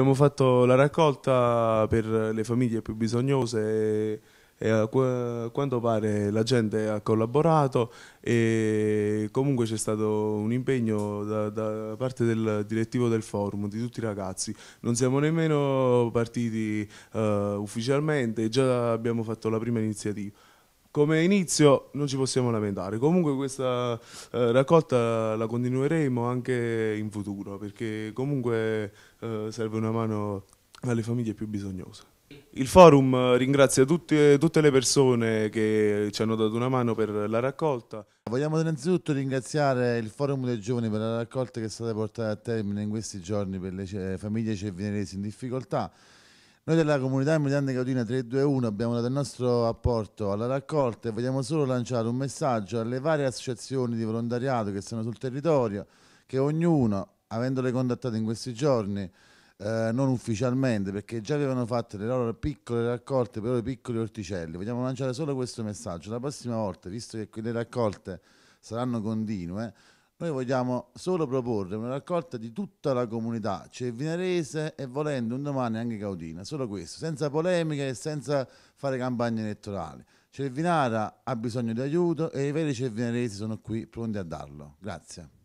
abbiamo fatto la raccolta per le famiglie più bisognose e, e a quanto pare la gente ha collaborato e comunque c'è stato un impegno da, da, parte del direttivo del forum, di tutti i ragazzi. Non siamo nemmeno partiti uh, ufficialmente, già abbiamo fatto la prima iniziativa come inizio non ci possiamo lamentare. Comunque questa eh, raccolta la continueremo anche in futuro perché comunque eh, serve una mano alle famiglie più bisognose. Il forum ringrazia tutte, tutte, le persone che ci hanno dato una mano per la raccolta. Vogliamo innanzitutto ringraziare il forum dei giovani per la raccolta che è stata portata a termine in questi giorni per le famiglie cervineresi in difficoltà. Noi della comunità Emiliana Cautina 321 abbiamo dato il nostro apporto alla raccolta e vogliamo solo lanciare un messaggio alle varie associazioni di volontariato che sono sul territorio, che ognuno, avendole contattate in questi giorni, eh, non ufficialmente, perché già avevano fatto le loro piccole raccolte per i piccoli orticelli. Vogliamo lanciare solo questo messaggio. La prossima volta, visto che le raccolte saranno continue, noi vogliamo solo proporre una raccolta di tutta la comunità cervinarese cioè e volendo un domani anche Caudina, solo questo, senza polemiche e senza fare campagne elettorali. Cervinara cioè ha bisogno di aiuto e i veri cervinaresi cioè sono qui pronti a darlo. Grazie.